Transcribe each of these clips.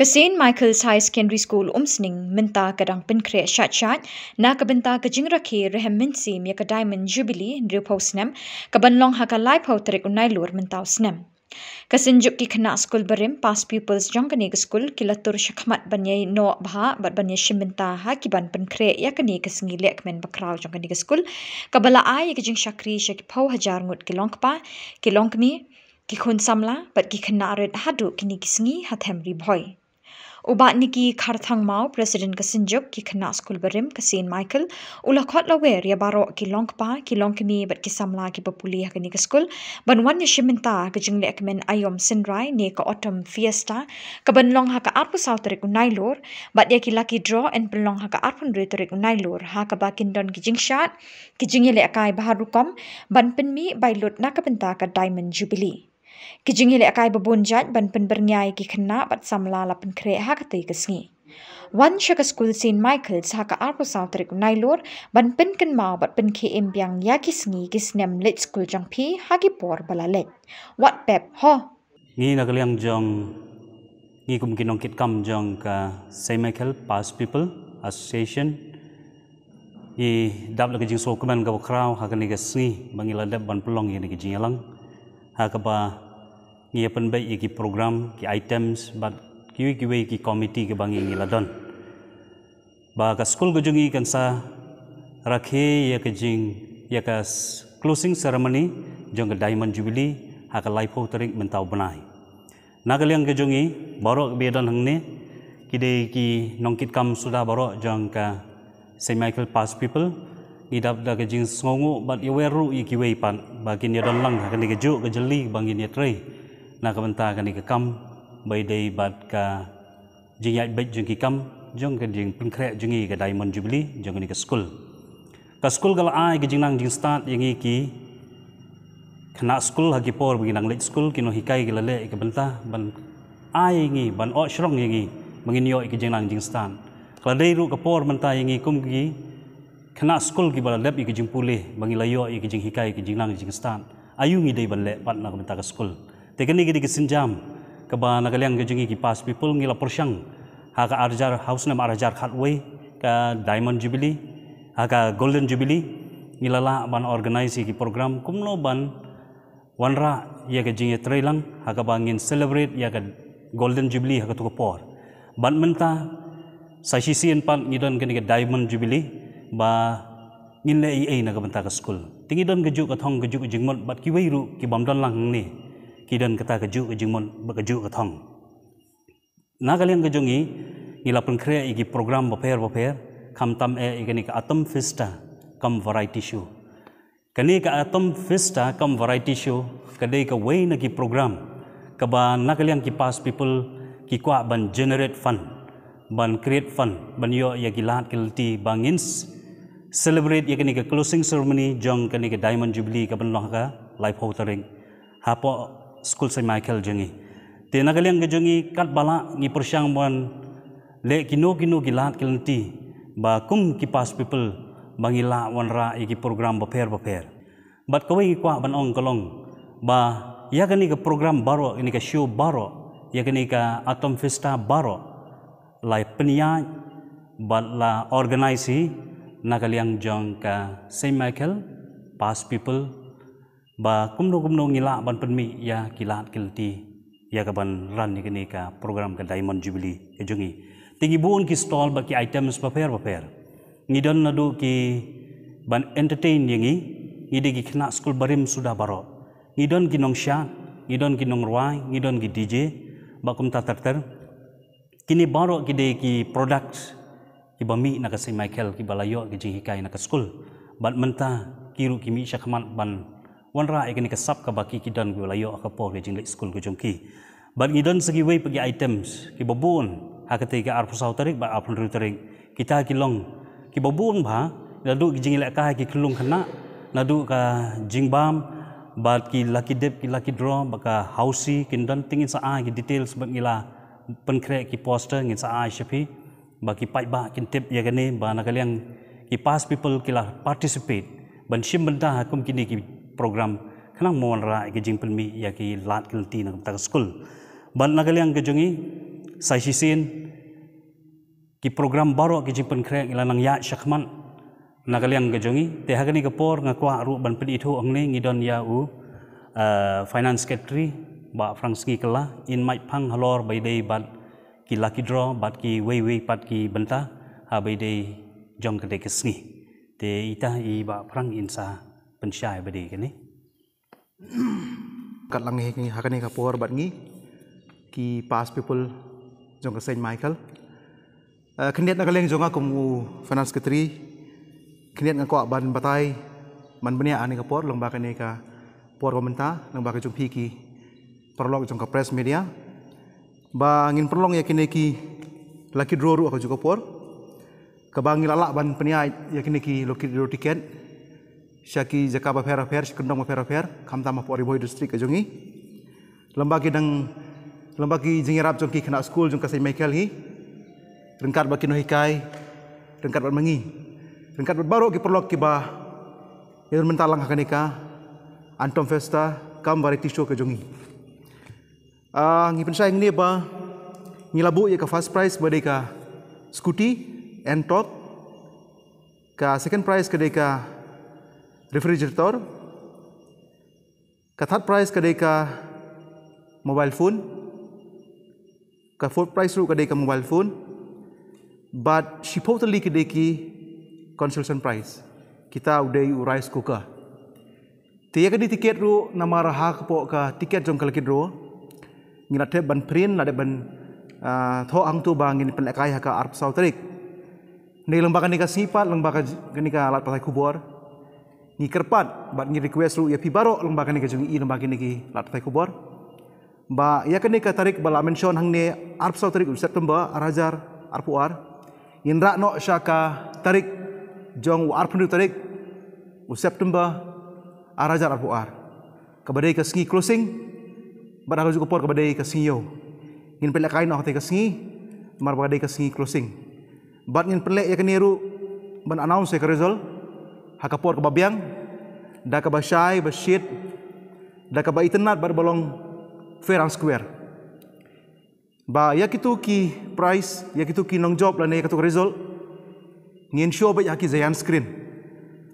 Ke Michael's High Secondary School umsning minta kadang penkre shat shat na kabenta ke jingra ke rehem minsi ya mi ka Diamond Jubilee ndri posnem kabanlong haka lai pautrik unai lur mintau snem. Kasinjuk ki kena skul berim pas pupils jangkani ke kila kilatur syakmat banyai no bha bat banyai shiminta ha kiban penkre ya kani ke sengilek men bakrau jangkani ke school kabala ai ya ke jing syakri syaki hajar ngut ki longpa ki samla bat ki kena red hadu kini ki sengi hathem boy ubat niki kartang mau president kesinjuk ki kena skul berim kasin michael ula khot lawer ya baro ki longpa ki longkmi bat ki samla ki papuli ha kini school ban wan ya shiminta ka jingle ekmen ayom sinrai ne ka autumn fiesta ka ban long haka arpu sautre unai lor bat ya ki draw and belong long haka arpu re tore kunai lor ha ka bakin don ki jingshat ki jingle akai baharukom ban penmi bailot nakapenta ka diamond jubilee kijing hile akai babun ban pen bernyai ki khna bat samla la pen kre ha ka tei wan shaka school sin michael sa ka arpo sa trik nai lor ban pen ken ma bat pen khe em byang ya ki sngi ki snem school jang phi ha ki por bala let wat pep ho ni na ka liang jong ni kum ki kit kam jong ka say michael pass people association i dab la ka jing so ka kraw ha ka ni ka sngi bangila dab ban plong ni ka jing lang ha ka ba ngi apan bai iki program ki items but kiwi kiwi ki committee ke bangi ngi ladon ba ka school ke jungi kan sa rakhe ya ke jing ya ka closing ceremony jong diamond jubilee ha ka life of mentau benai nagaliang ke jungi baro bedan hangne kide ki nongkit kam sudah baro jong ka Saint Michael Past People idap da ke jing songo bat iweru ikiwe pan bakin ya don lang ha ka ni ke ju ke jeli bangin ya trei Nak kabenta kan ka bay day bat ka jeng yat bai jung ki kam jung ka jing pun kre ka diamond jubilee jung ni ka school ka school gal ai ka jeng nang jing start yang ki khana school hagi por bagi nang late school no hikai gila le ka benta ban ai ngi ban o shrong ngi menginyo ki jeng nang jing start kalau dai ru ka por menta ngi kum ki kena school ki bala lab iki jing pule, bangi layo ke jing hikai ke jeng nang jing stan ayu ngi dei balle pat nak minta ke school tekni gidi gisinjam kaba nagaliang gejungi ki pas people ngila porsyang haka arjar house nam arjar hardway ka diamond jubilee haka golden jubilee ngila ban organize ki program kumno ban wanra ya ga trailang haka bangin celebrate ya golden jubilee haka tuko por ban menta sasisian pan ngidon gani ga diamond jubilee ba ngin le naga menta na ga ka school tingi don gejuk ka thong gejuk jingmon bat ki ki bamdon lang ni kiden kita keju ke jingmon bekeju ke thong na kalian kejungi ngila pun kre igi program bepher bepher kam tam e igani ka atom festa, kam variety show kani ka atom festa, kam variety show kade ka way na ki program ka ba na kalian ki pass people ki kwa ban generate fun, ban create fun, ban yo ya ki lat kilti bangins celebrate ya kani ka closing ceremony jong kani ka diamond jubilee ka ban lo ka life hotering hapo school Saint Michael jengi. Te nagaling jengi kat bala ngi persiang buan le kino kino gilat kilenti ba kum kipas people bangila wanra iki program baper baper. Bat kowe ngi kwa ban ong kolong ba ya gani ke program baro ini ke show baro ya gani ke atom festa baro lai penia bat la organize nagaliang jong ka Saint Michael past people ba kumno kumno ngila ban panmi ya kilat kilti ya kaban ban ran ni kini ka program ka diamond jubilee ke jungi tingi buun ki stall ba ki items ba pair ba pair na do ki ban entertain yangi ngide ki khna school barim sudah baro Ngidon ki nong sha ngidan ki nong ruai ngidan ki dj ba kum ta tartar kini baro ki de ki product ki ba mi na ka si michael ki balayo ki jing na ka school ban menta kiru ki mi shakman ban wan ra ikani ke sap ka baki kidan ku layo ka po ke jinglek school ku jongki bal idon segi wei pergi items ki babun ha ke tiga ar pusau tarik ba apun ru tarik kita ki long ki babun ba lalu ki jinglek ka ki kelung kena nadu ka jingbam ba ki lucky dip ki lucky draw ba ka housey kindan tingin sa a ki details ba ngila penkre ki poster ngin sa a shapi ba ki pai ba kin tip ya gane ba nakalyang ki past people ki lah participate ban shim benda ha, kum kini ki program kanang mo ra ke jingpil mi ya ki lat kil ti na ta school ban na galyang ke jungi sai sin ki program baru ke jingpil kre ilanang ya shakman na yang ke jungi te hagani ke por ngakwa ru ban pil itu angne ngidon ya u eh, finance secretary ba ski kala in mai pang halor bai dei bat ki lucky draw bat ki wei wei pat ki benta ha bai dei jong ke de ke te ita i ba prang insa पंचाय बड़ी के नहीं कल लंगे हकने का पोर बदगी कि पास saint Michael. सेंट माइकल खंडियत नगलेंग जोंगा कुमु फाइनेंस के त्रि खंडियत नगो बन बताई मन बनिया आने का पोर लंबा करने का पोर perlong jong press media bangin perlong ya ki laki droru aku juga por kebangi lalak ban penia ya ki loki tiket syaki jakaba fair fair, shikundong ma fair fair, kam tama po riboy dustri ka jongi lembagi dang lembagi jengirap jongki kena school jong kasai Michael hi rengkat baki no hikai rengkat bat mengi rengkat bat baru ki perlok ki bah yang mentalang akan nikah antom festa kam variety show ka jongi ah ngipin saya ngni ba ngilabu ya ka first prize badai ka scooty and top ka second prize kedai ka refrigerator ka third price kadai ka mobile phone ka fourth price ru kadai ka mobile phone but she totally kadai ki consultation price kita udai rice cooker tiya kadi tiket ru nama raha po ka tiket jong kalkid ru ngilate ban print lade ban ah, tho ang tu bangin pen akai ka arp sautrik ni lembaga nikah sipat lembaga ni alat patah kubor ni kerpat bat ni request lu ya pi baro lembaga bagani kajung i lung bagani ki lat pai kubor ba ya kene ka tarik bala mention hang ne arp sau tarik september arajar arpuar inra no shaka tarik jong arp tarik u september arajar arpuar kabadai ka singi closing bat aku juga por kabadai ka singi yo ngin pelak kain ok te ka singi mar bagade ka singi closing bat ngin pelak ya kene ru ban announce ka result hakapor ke babiang Dakaba shai ba shit da ba itenat bar balong fair and square ba yakitu ki price yakitu ki nong job la ne ya katuk result ngin show ba yaki zayan screen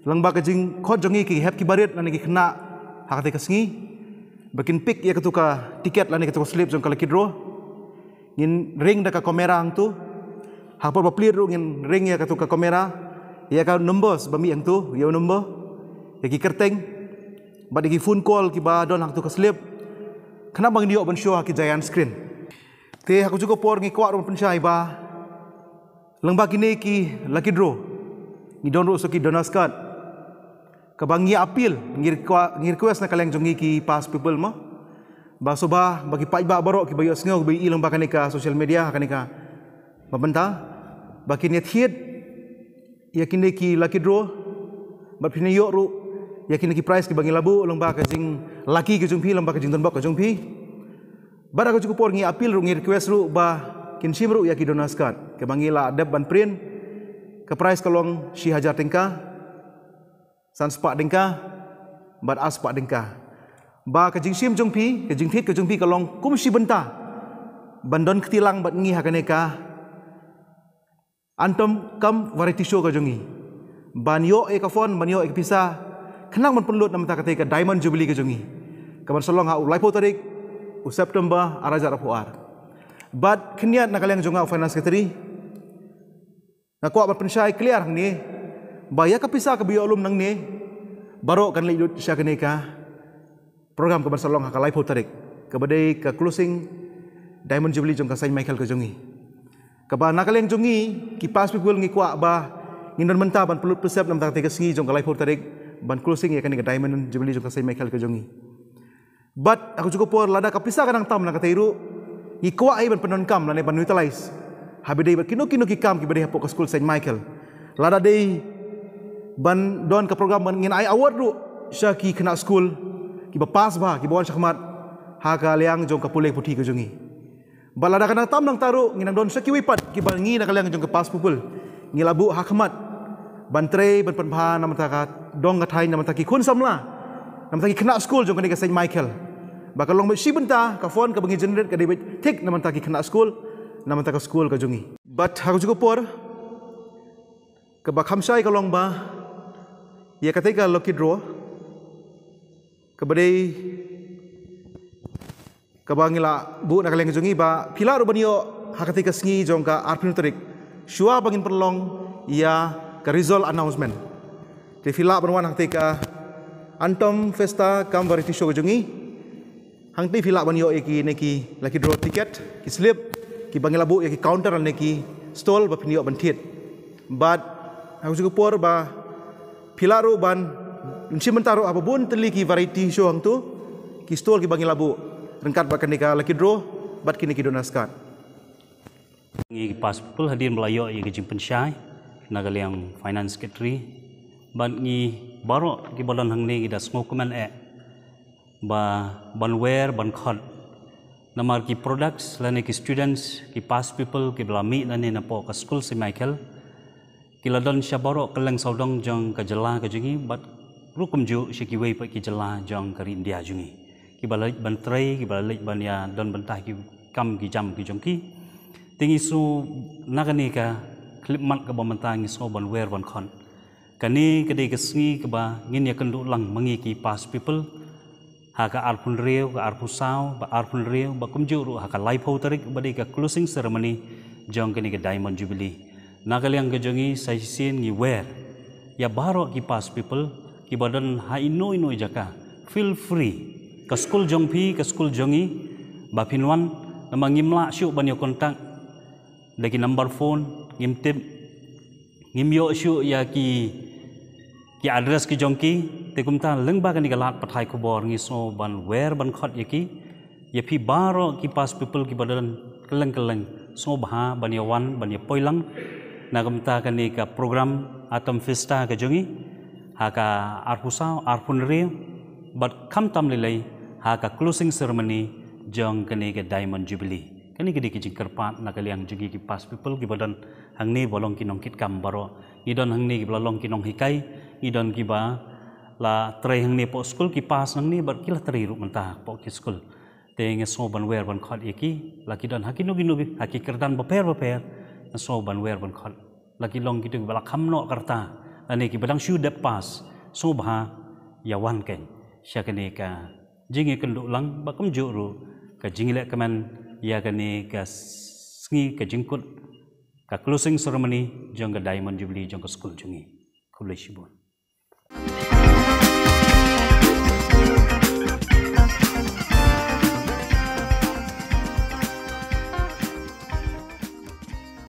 lang ba kajing kod jongi ki hep ki barit la ne ki khna hakate ka sngi bakin pick yakitu ka ticket la ne katuk slip jong kala kidro ngin ring da ka kamera ang tu hapor ba plir ngin ring ya katuk ka kamera ya ka numbers bami ang tu ya number bagi kerteng bagi deki phone call ki ba don hang tu kaslep khana bang dio ban show ki giant screen te aku juga por ngi kwar pun chai ba leng ba ki lucky draw ni don ro so ki donas card ka bang appeal ngir ngir request na kaleng jongi ki pas people ma basoba bagi paiba barok ki bagi sngau bi ilang ba kanika social media kanika babenta bagi net hit yakine ki lucky draw ba pine ru yakin ki price ki bangi labu lomba ka jing laki ki jungpi lomba ka jing donbok ka bara ka cukup ngi apil ru ngi request ru ba kin sim ru donaskan donaskat ke bangi la deb ban print ke price kolong shi hajar tingka san spa dingka bat as pa dingka ba ka sim jungpi ka jing thit ka kum shi benta bandon ketilang bat ngi hakaneka antom kam variety show ka jungi ban e ka fon banyo e ka pisah khnăng man pun lut nam ketika diamond jubilee ke jungi kaman solong ha ulai tarik u september arajar po But bad khniat na kaleng finance keteri na ko abat pensyai clear ni bayar kapisa ke biolum nang ni baro kan lut sya keneka program kaman solong ha kalai po tarik kabadai closing diamond jubilee jong kasai michael ke jungi kaba nakaleng jungi kipas pikul ngi kwa ba ngindon menta ban pelut pesep nam tak tiga singi jong kalai po tarik ban closing ya kan dengan diamond jumli jung saya Michael ke jongi but aku cukup por lada kapisa kanang tam na katairu ikwa ai ban penon kam lan ban utilize habidai bat kino kino kikam kibadai hapok ke school Saint Michael lada dei ban don ke program ban ngin ai award ru syaki kena school ki pas bah ki bawan syahmat ha ka leang jong ka pulek putih ke jongi balada kanang tam nang taru nginang don syaki wipat ki ban ngi na kalang jong ke pas pupul ngilabu hakmat bantrai ban pan pha nam ta ka dong ka thai nam ta ki khun sam la nam ta ki school jong ka sai michael bakal ka long ba si benta ka phone ka bangi generate ka debit thik school nam ta school ka but bat ha ko kebakam ka ba bah sai ka ya ka ka lucky draw ka badai bu na ka leng jungi ba pila ro banio ha ka ka sngi jong ka shua bangin perlong ya ke result announcement. Ti fila penuan hang tika antom festa kam variety show jungi. Hang ti fila ban yo e neki laki draw tiket ki slip ki bangila bu ya ki counter neki stall ba pinio ban But hang juga por ba fila ru ban unsi mentaro apapun teli variety show hang tu ki stall ki bangila bu rengkat ba kanika laki draw but kini ki donaskan. Ngi pas pul hadir melayo ye ke jimpen syai nagaliang finance secretary ban ngi baro ki balon hangne gi da man e ba banware ban khon namar ki products lane ki students ki past people ki blami lane na po ka school si michael ki ladon shabaro keleng saudong jong ka jela ka jungi bat rukum ju shiki wei pa ki jela jong ka india jungi ki balalik ban trai ki ban ya don bentah ki kam ki jam ki jong ki tingi su nagani ka klip mat ke bamanta ngi so ban wer ban kon kani kede ke ba ngin ya kendu lang mengiki pas people haka ka arpun reu ka arpu sao ba arpun reu ba kumjuru haka life ba de closing ceremony jong kini ke diamond jubilee nakaliang ke jongi saya sin ngi wear. ya baru ki pas people ki badan ha ino ino jaka feel free ke school jong pi ke school jongi ba pinwan namangimla syuk banyo kontak dagi number phone ngim tip ngim yo shu ya ki ki address ki jong ki te kum ta leng ba kan galat pathai ko bor ngi so ban where ban khot ye ki ye phi baro ki pas people ki badan keleng keleng so bha ban ye wan ban ye poilang na kum ta kan ka program atom festa ka jongi haka arpusau arpun re but kam tam lelai haka closing ceremony jong kene ke diamond jubilee kani gidi kichi kerpa nakali yang jugi ki pas people ki badan hangni bolong ki kit kam baro idon hangni ki kinong ki hikai idon ki ba la trai hangni po school ki pas hangni bar kila trai mentah po ki school te nge so ban wer ban khot iki la ki don hakinu ginu bi haki kerdan per ba per so ban wer ban khot la ki long ki tu bala kham no karta ani ki badang shu de pas so bha yawan ken ka jingi kenduk lang bakam juru ka jingi lek kemen yagane ga sngi ka jingkut ka closing ceremony jong ga diamond jubilee jong ka school jungi shibun